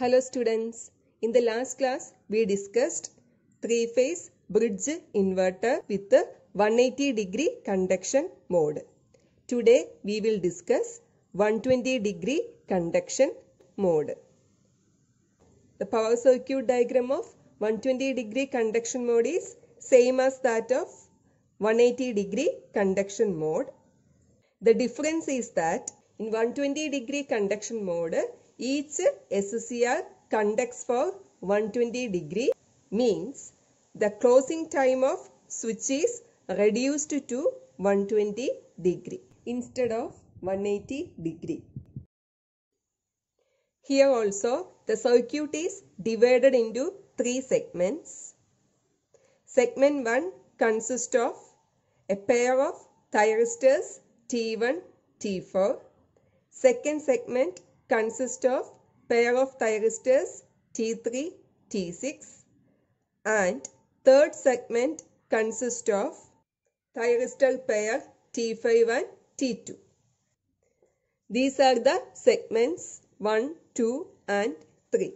Hello students, in the last class we discussed three-phase bridge inverter with the 180 degree conduction mode. Today we will discuss 120 degree conduction mode. The power circuit diagram of 120 degree conduction mode is same as that of 180 degree conduction mode. The difference is that in 120 degree conduction mode each SCR conducts for 120 degree means the closing time of switch is reduced to 120 degree instead of 180 degree. Here also the circuit is divided into three segments. Segment 1 consists of a pair of thyristors T1, T4. Second segment consist of pair of thyristors T3, T6 and third segment consists of thyristor pair T5 and T2. These are the segments 1, 2 and 3.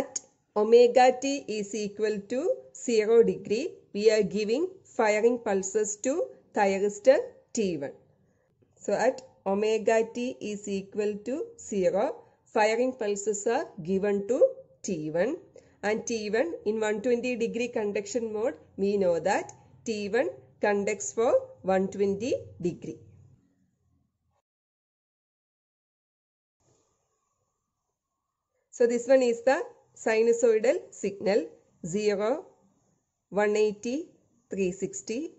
At omega t is equal to 0 degree, we are giving firing pulses to thyristor T1. So at omega t is equal to 0. Firing pulses are given to T1 and T1 in 120 degree conduction mode we know that T1 conducts for 120 degree. So this one is the sinusoidal signal 0, 180, 360.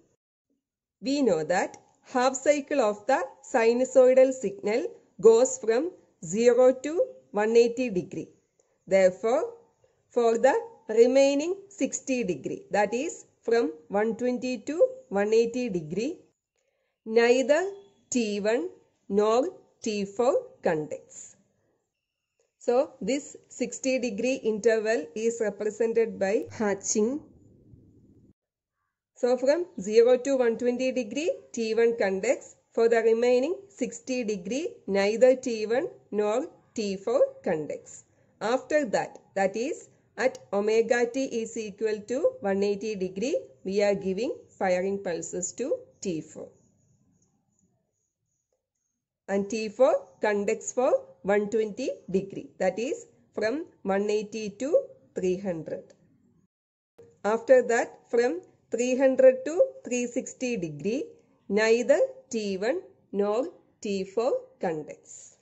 We know that half cycle of the sinusoidal signal goes from 0 to 180 degree. Therefore, for the remaining 60 degree, that is from 120 to 180 degree, neither T1 nor T4 conducts. So, this 60 degree interval is represented by hatching so from 0 to 120 degree, T1 conducts. For the remaining 60 degree, neither T1 nor T4 conducts. After that, that is at omega t is equal to 180 degree, we are giving firing pulses to T4. And T4 conducts for 120 degree, that is from 180 to 300. After that, from 300 to 360 degree, neither T1 nor T4 conducts.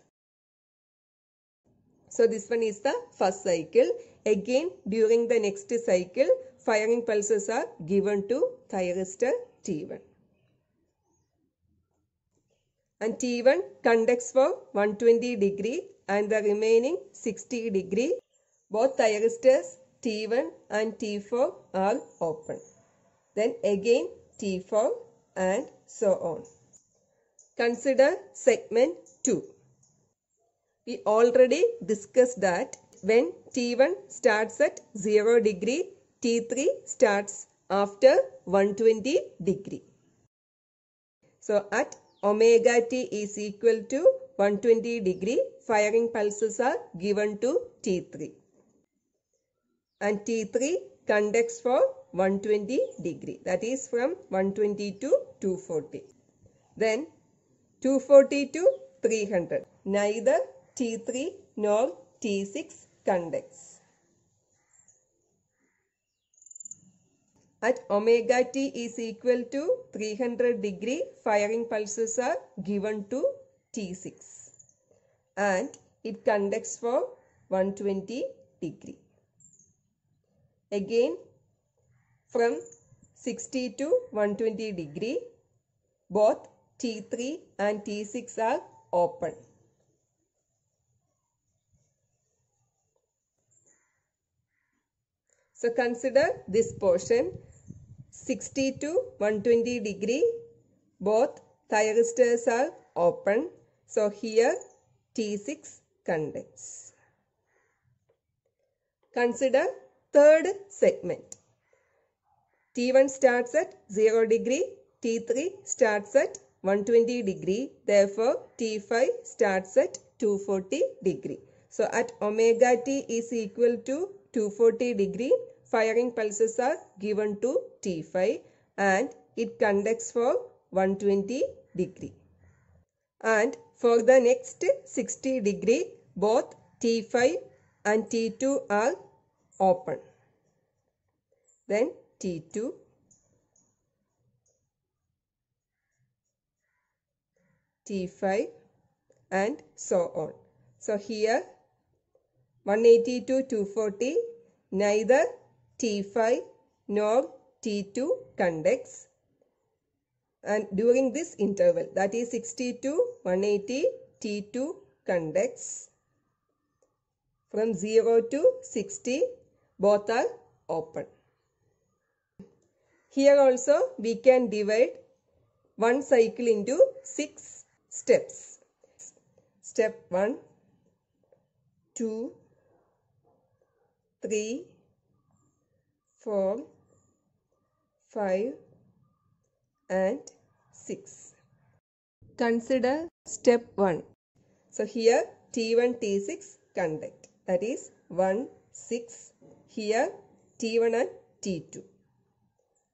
So this one is the first cycle. Again, during the next cycle, firing pulses are given to thyristor T1. And T1 conducts for 120 degree and the remaining 60 degree. Both thyristors T1 and T4 are open then again T4 and so on. Consider segment 2. We already discussed that when T1 starts at 0 degree, T3 starts after 120 degree. So at omega t is equal to 120 degree, firing pulses are given to T3. And T3 conducts for 120 degree that is from 120 to 240 then 240 to 300 neither T3 nor T6 conducts at omega t is equal to 300 degree firing pulses are given to T6 and it conducts for 120 degree again from 60 to 120 degree both T3 and T6 are open. So consider this portion 60 to 120 degree both thyristors are open. So here T6 condense. Consider third segment. T1 starts at 0 degree, T3 starts at 120 degree. Therefore, T5 starts at 240 degree. So, at omega t is equal to 240 degree, firing pulses are given to T5 and it conducts for 120 degree. And for the next 60 degree, both T5 and T2 are open. Then T2 T5 and so on. So here 180 to 240 neither T5 nor T2 conducts and during this interval that is 60 to 180 T2 conducts from 0 to 60 both are open. Here also we can divide one cycle into six steps. Step 1, 2, 3, 4, 5 and 6. Consider step 1. So here T1, T6 conduct that is 1, 6 here T1 and T2.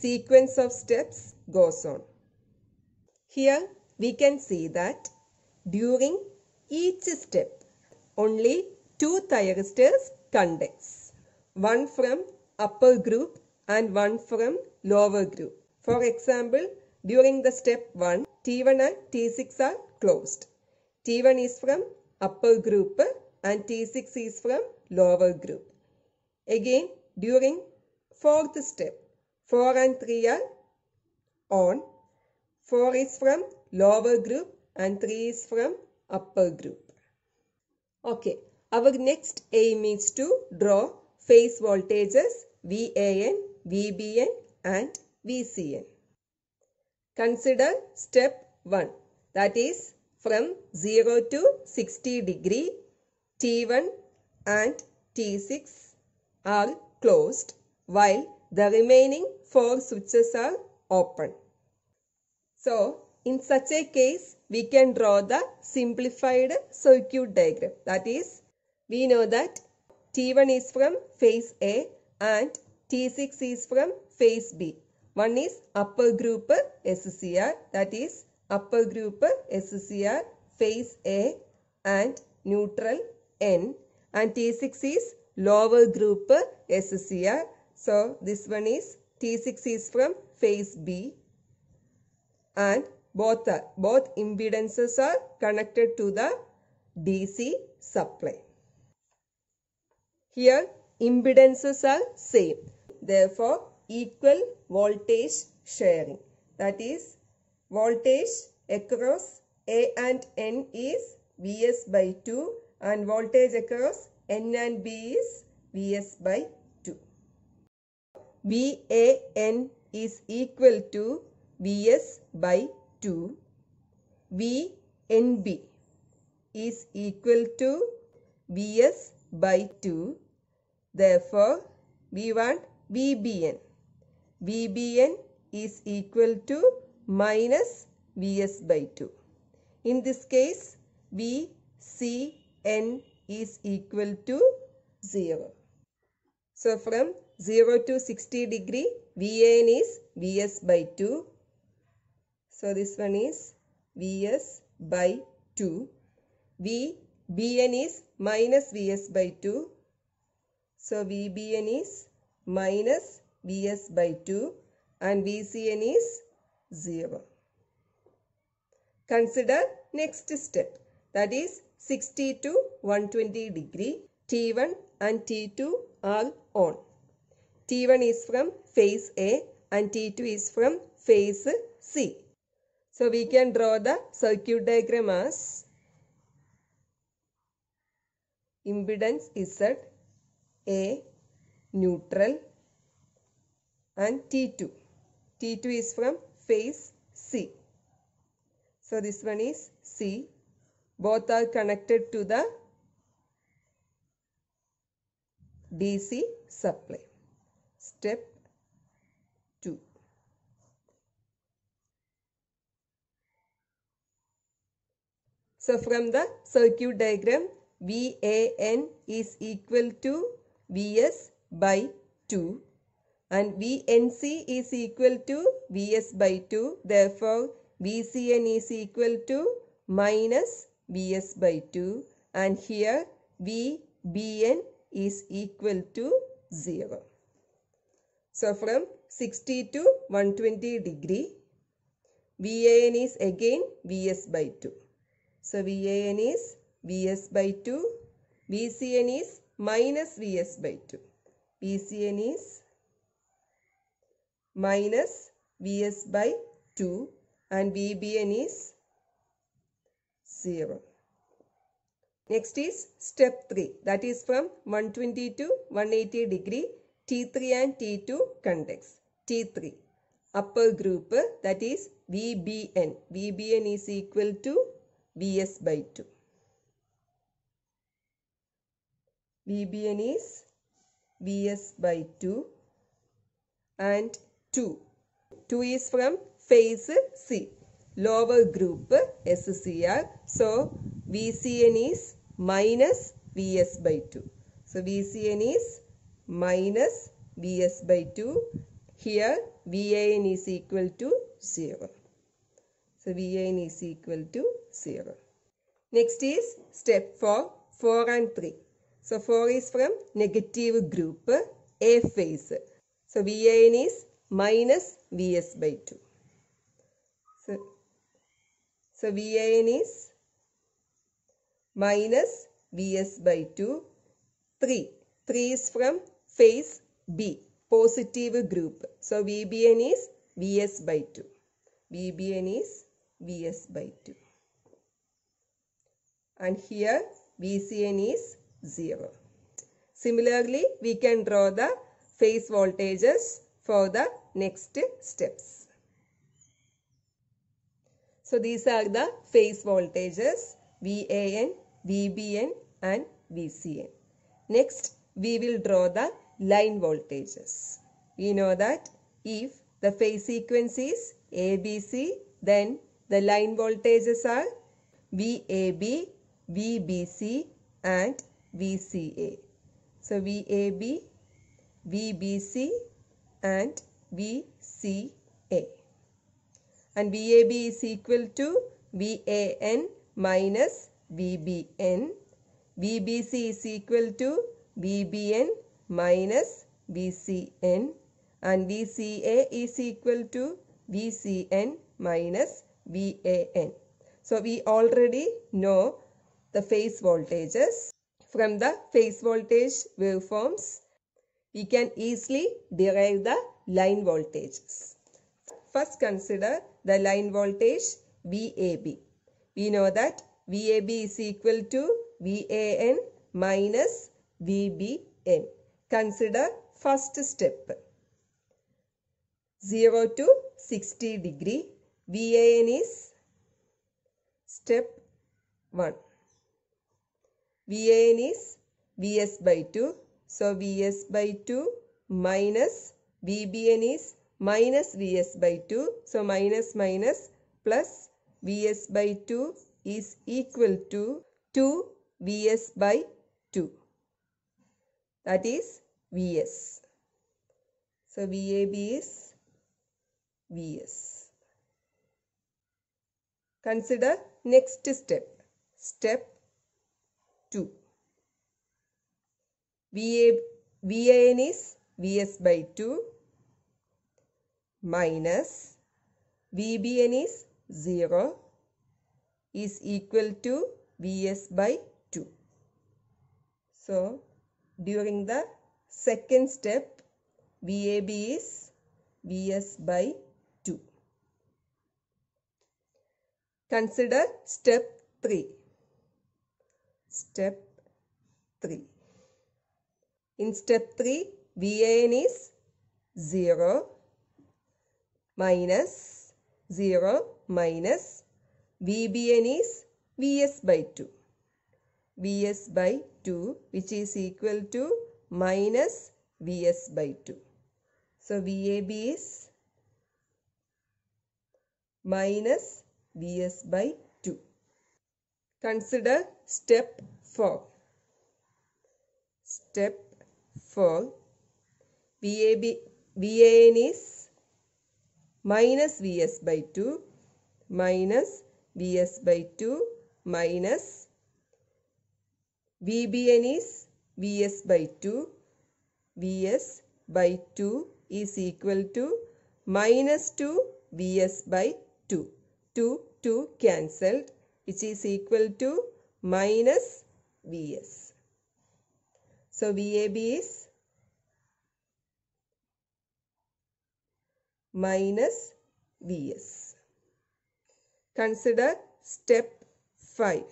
sequence of steps goes on. Here we can see that during each step only two thyristors conducts, one from upper group and one from lower group. For example, during the step 1, T1 and T6 are closed. T1 is from upper group and T6 is from lower group. Again, during fourth step, 4 and 3 are on. 4 is from lower group and 3 is from upper group. Okay, our next aim is to draw phase voltages VAN, VBN and VCN. Consider step 1 that is from 0 to 60 degree T1 and T6 are closed while the remaining 4 switches are open. So, in such a case, we can draw the simplified circuit diagram. That is, we know that T1 is from phase A and T6 is from phase B. One is upper group SCR, that is upper group SCR phase A and neutral N and T6 is lower group SCR so, this one is T6 is from phase B and both, are, both impedances are connected to the DC supply. Here impedances are same. Therefore, equal voltage sharing. That is, voltage across A and N is Vs by 2 and voltage across N and B is Vs by VAN is equal to VS by 2. VNB is equal to VS by 2. Therefore, we want VBN. VBN is equal to minus Vs by 2. In this case, VCN is equal to 0. So, from 0 to 60 degree Vn is VS by 2. So this one is VS by 2. VBN is minus VS by 2. So VBN is minus VS by 2 and VCN is 0. Consider next step that is 60 to 120 degree T1 and T2 all on. T1 is from phase A and T2 is from phase C. So we can draw the circuit diagram as impedance Z A neutral and T2. T2 is from phase C. So this one is C. Both are connected to the DC supply step 2 so from the circuit diagram van is equal to vs by 2 and vnc is equal to vs by 2 therefore vcn is equal to minus vs by 2 and here vbn is equal to 0. So from 60 to 120 degree, VAN is again VS by 2. So VAN is VS by 2, VCN is minus VS by 2. VCN is minus VS by 2 and VBN is 0. Next is step 3 that is from 120 to 180 degree T3 and T2 conducts. T3 upper group that is VBN. VBN is equal to VS by 2. VBN is VS by 2 and 2. 2 is from phase C. Lower group SCR. So VCN is minus VS by 2. So VCN is minus Vs by 2. Here Van is equal to 0. So Van is equal to 0. Next is step 4, 4 and 3. So 4 is from negative group A phase. So Van is minus Vs by 2. So, so Van is minus Vs by 2. 3. 3 is from face B, positive group. So VBN is VS by 2. VBN is VS by 2. And here VCN is 0. Similarly, we can draw the phase voltages for the next steps. So these are the phase voltages VAN, VBN and VCN. Next, we will draw the line voltages. We know that if the phase sequence is ABC, then the line voltages are VAB, VBC and VCA. So VAB, VBC and VCA. And VAB is equal to VAN minus VBN. VBC is equal to VBN minus V C N and V C A is equal to V C N minus VAN. So, we already know the phase voltages. From the phase voltage waveforms, we can easily derive the line voltages. First consider the line voltage VAB. We know that VAB is equal to VAN minus VBN. Consider first step. 0 to 60 degree VAN is step 1. VAN is VS by 2. So VS by 2 minus VBN is minus VS by 2. So minus minus plus VS by 2 is equal to 2 VS by 2. That is VS. So VAB is VS. Consider next step, step 2. VA, VAN is VS by 2 minus VBN is 0 is equal to VS by 2. So, during the Second step VAB is VS by 2. Consider step 3. Step 3. In step 3 VAN is 0 minus 0 minus VBN is VS by 2. VS by 2 which is equal to minus Vs by 2. So VAB is minus Vs by 2. Consider step 4. Step 4. VAB, VAN is minus Vs by 2 minus Vs by 2 minus VBN is Vs by 2. Vs by 2 is equal to minus 2 Vs by 2. 2, 2 cancelled which is equal to minus Vs. So VAB is minus Vs. Consider step 5.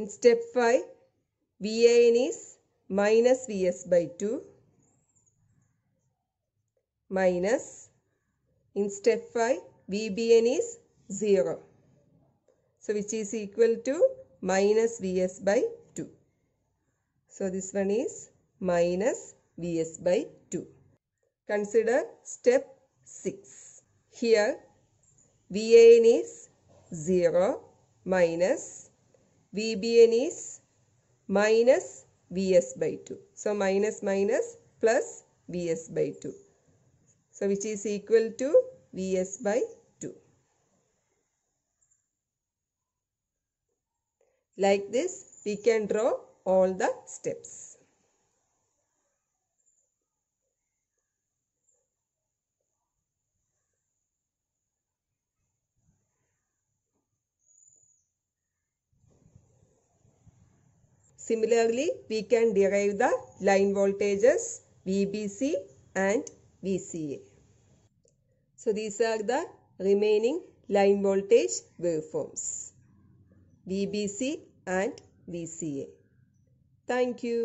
In step 5, VAN is minus VS by 2 minus in step 5 VBN is 0. So which is equal to minus VS by 2. So this one is minus VS by 2. Consider step 6. Here VAN is 0 minus VBN is minus Vs by 2. So, minus minus plus Vs by 2. So, which is equal to Vs by 2. Like this, we can draw all the steps. Similarly, we can derive the line voltages VBC and VCA. So, these are the remaining line voltage waveforms VBC and VCA. Thank you.